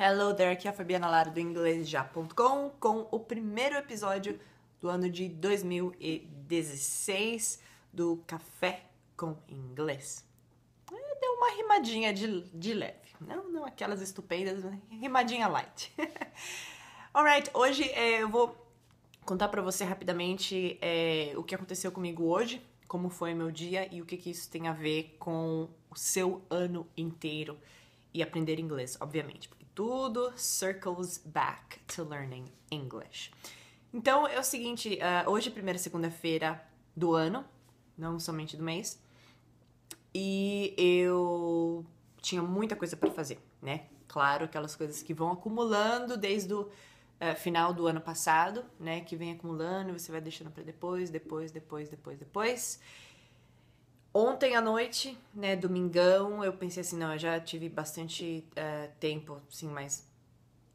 Hello there, aqui é a Fabiana Lara do InglêsJá.com com o primeiro episódio do ano de 2016 do Café com Inglês. É, deu uma rimadinha de, de leve, né? não, não aquelas estupendas, rimadinha light. Alright, hoje é, eu vou contar para você rapidamente é, o que aconteceu comigo hoje, como foi meu dia e o que, que isso tem a ver com o seu ano inteiro e aprender inglês, obviamente tudo circles back to learning English. Então é o seguinte, uh, hoje é a primeira segunda-feira do ano, não somente do mês, e eu tinha muita coisa para fazer, né? Claro, aquelas coisas que vão acumulando desde o uh, final do ano passado, né? Que vem acumulando, você vai deixando para depois, depois, depois, depois, depois. Ontem à noite, né, domingão, eu pensei assim, não, eu já tive bastante é, tempo, sim, mais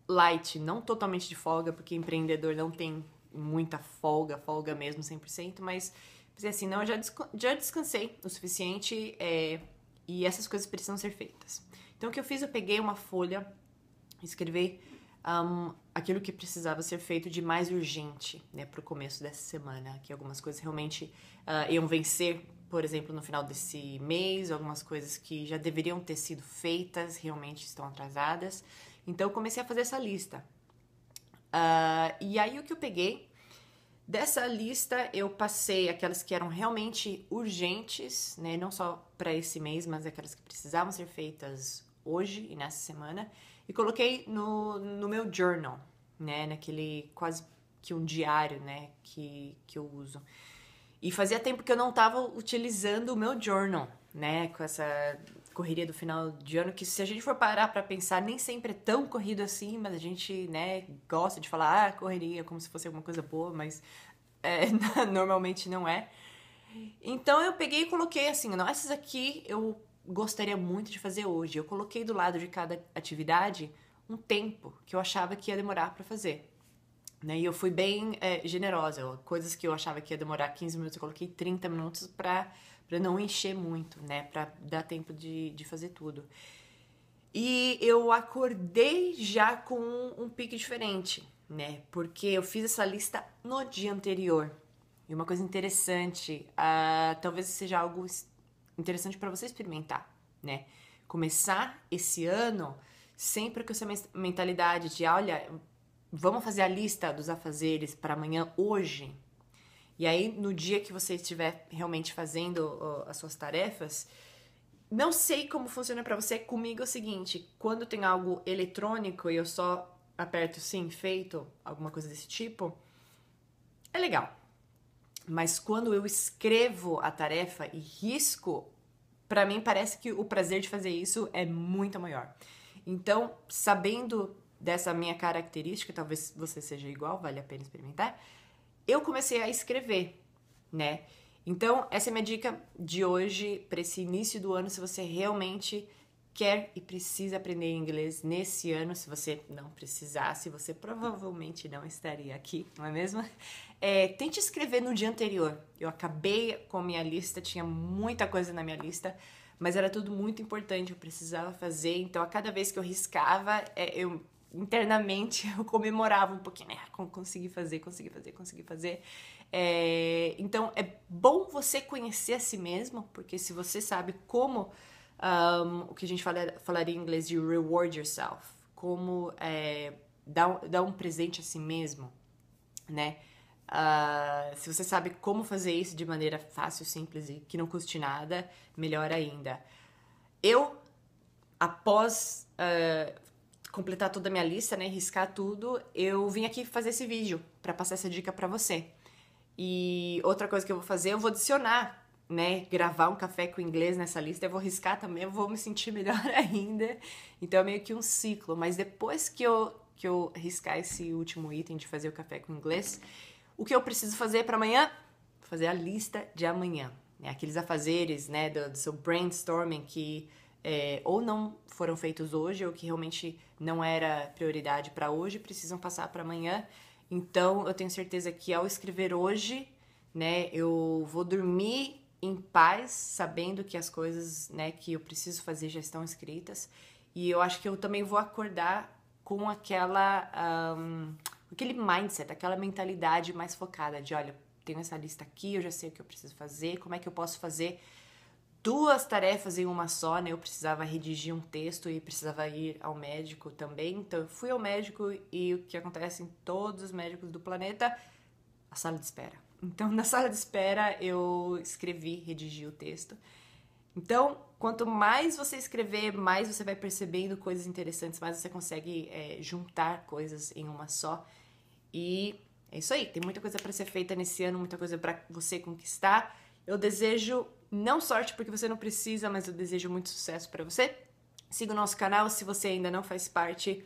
light, não totalmente de folga, porque empreendedor não tem muita folga, folga mesmo, 100%, mas pensei assim, não, eu já, já descansei o suficiente é, e essas coisas precisam ser feitas. Então, o que eu fiz, eu peguei uma folha, escrevi um, aquilo que precisava ser feito de mais urgente né, para o começo dessa semana, que algumas coisas realmente uh, iam vencer, por exemplo, no final desse mês, algumas coisas que já deveriam ter sido feitas realmente estão atrasadas. Então eu comecei a fazer essa lista. Uh, e aí o que eu peguei Dessa lista eu passei aquelas que eram realmente urgentes, né? não só para esse mês, mas aquelas que precisavam ser feitas hoje e nessa semana, e coloquei no, no meu journal, né? Naquele quase que um diário, né? Que, que eu uso. E fazia tempo que eu não estava utilizando o meu journal, né? Com essa correria do final de ano, que se a gente for parar para pensar, nem sempre é tão corrido assim, mas a gente, né, gosta de falar, ah, correria, como se fosse alguma coisa boa, mas é, normalmente não é. Então eu peguei e coloquei assim, não, essas aqui eu gostaria muito de fazer hoje. Eu coloquei do lado de cada atividade um tempo que eu achava que ia demorar para fazer. Né? E eu fui bem é, generosa. Coisas que eu achava que ia demorar 15 minutos, eu coloquei 30 minutos para não encher muito, né? Para dar tempo de, de fazer tudo. E eu acordei já com um, um pique diferente, né? Porque eu fiz essa lista no dia anterior. E uma coisa interessante, uh, talvez seja algo interessante para você experimentar, né? Começar esse ano sempre com essa mentalidade de, olha, vamos fazer a lista dos afazeres para amanhã hoje. E aí, no dia que você estiver realmente fazendo as suas tarefas, não sei como funciona para você, comigo é o seguinte, quando tem algo eletrônico e eu só aperto sim, feito, alguma coisa desse tipo, é legal. Mas quando eu escrevo a tarefa e risco, para mim parece que o prazer de fazer isso é muito maior. Então, sabendo dessa minha característica, talvez você seja igual, vale a pena experimentar. Eu comecei a escrever, né? Então, essa é minha dica de hoje para esse início do ano, se você realmente quer e precisa aprender inglês nesse ano. Se você não precisasse, você provavelmente não estaria aqui, não é mesmo? É, tente escrever no dia anterior. Eu acabei com a minha lista, tinha muita coisa na minha lista, mas era tudo muito importante, eu precisava fazer. Então, a cada vez que eu riscava, é, eu internamente eu comemorava um pouquinho, né? Ah, consegui fazer, consegui fazer, consegui fazer. É, então, é bom você conhecer a si mesmo, porque se você sabe como um, o que a gente fala, falaria em inglês de reward yourself, como é, dar, dar um presente a si mesmo, né? Uh, se você sabe como fazer isso de maneira fácil, simples e que não custe nada, melhor ainda. Eu, após uh, completar toda a minha lista, né, riscar tudo, eu vim aqui fazer esse vídeo para passar essa dica para você. E outra coisa que eu vou fazer, eu vou adicionar né, gravar um café com inglês nessa lista, eu vou riscar também, eu vou me sentir melhor ainda. Então é meio que um ciclo, mas depois que eu que eu riscar esse último item de fazer o café com inglês, o que eu preciso fazer para amanhã? Fazer a lista de amanhã, né? Aqueles afazeres, né, do, do seu brainstorming que é, ou não foram feitos hoje ou que realmente não era prioridade para hoje, precisam passar para amanhã. Então, eu tenho certeza que ao escrever hoje, né, eu vou dormir em paz, sabendo que as coisas, né, que eu preciso fazer já estão escritas. E eu acho que eu também vou acordar com aquela um, aquele mindset, aquela mentalidade mais focada de, olha, tenho essa lista aqui, eu já sei o que eu preciso fazer, como é que eu posso fazer duas tarefas em uma só, né? Eu precisava redigir um texto e precisava ir ao médico também. Então, eu fui ao médico e o que acontece em todos os médicos do planeta, a sala de espera. Então, na sala de espera, eu escrevi, redigi o texto. Então, quanto mais você escrever, mais você vai percebendo coisas interessantes, mais você consegue é, juntar coisas em uma só. E é isso aí. Tem muita coisa para ser feita nesse ano, muita coisa para você conquistar. Eu desejo não sorte porque você não precisa, mas eu desejo muito sucesso para você. Siga o nosso canal se você ainda não faz parte.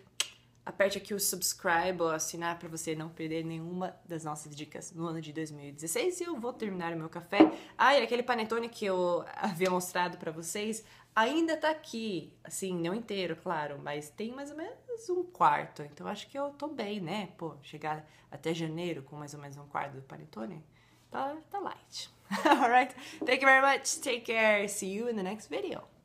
Aperte aqui o subscribe ou assinar para você não perder nenhuma das nossas dicas no ano de 2016. E eu vou terminar o meu café. Ah, e aquele panetone que eu havia mostrado para vocês ainda tá aqui. Assim, não inteiro, claro, mas tem mais ou menos um quarto. Então acho que eu tô bem, né? Pô, chegar até janeiro com mais ou menos um quarto do panetone, tá, tá light. Alright? Thank you very much. Take care. See you in the next video.